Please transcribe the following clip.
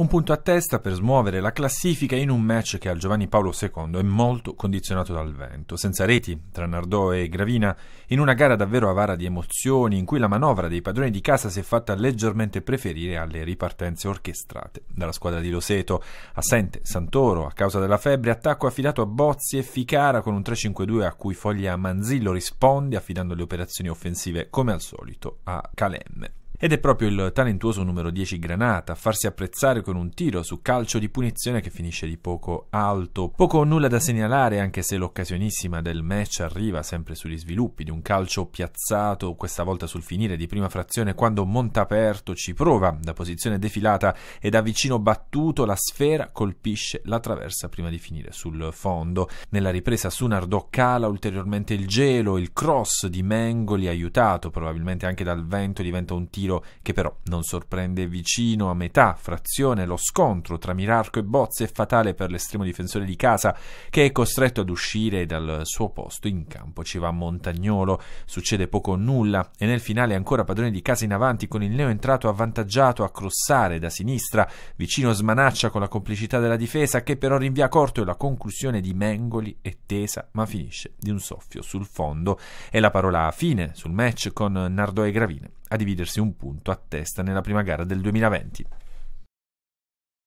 un punto a testa per smuovere la classifica in un match che al Giovanni Paolo II è molto condizionato dal vento, senza reti tra Nardò e Gravina, in una gara davvero avara di emozioni in cui la manovra dei padroni di casa si è fatta leggermente preferire alle ripartenze orchestrate. Dalla squadra di Loseto, assente Santoro a causa della febbre, attacco affidato a Bozzi e Ficara con un 3-5-2 a cui Foglia Manzillo risponde affidando le operazioni offensive come al solito a Calemme. Ed è proprio il talentuoso numero 10 Granata a farsi apprezzare con un tiro su calcio di punizione che finisce di poco alto. Poco o nulla da segnalare anche se l'occasionissima del match arriva sempre sugli sviluppi di un calcio piazzato, questa volta sul finire di prima frazione quando Montaperto ci prova da posizione defilata e da vicino battuto la sfera colpisce la traversa prima di finire sul fondo. Nella ripresa Sunardò cala ulteriormente il gelo, il cross di Mengoli aiutato probabilmente anche dal vento diventa un tiro tiro che però non sorprende vicino a metà frazione lo scontro tra Mirarco e Bozze è fatale per l'estremo difensore di casa che è costretto ad uscire dal suo posto in campo ci va Montagnolo succede poco o nulla e nel finale ancora padrone di casa in avanti con il neo entrato avvantaggiato a crossare da sinistra vicino smanaccia con la complicità della difesa che però rinvia corto e la conclusione di Mengoli è tesa ma finisce di un soffio sul fondo e la parola fine sul match con Nardò e Gravine a dividersi un punto a testa nella prima gara del 2020.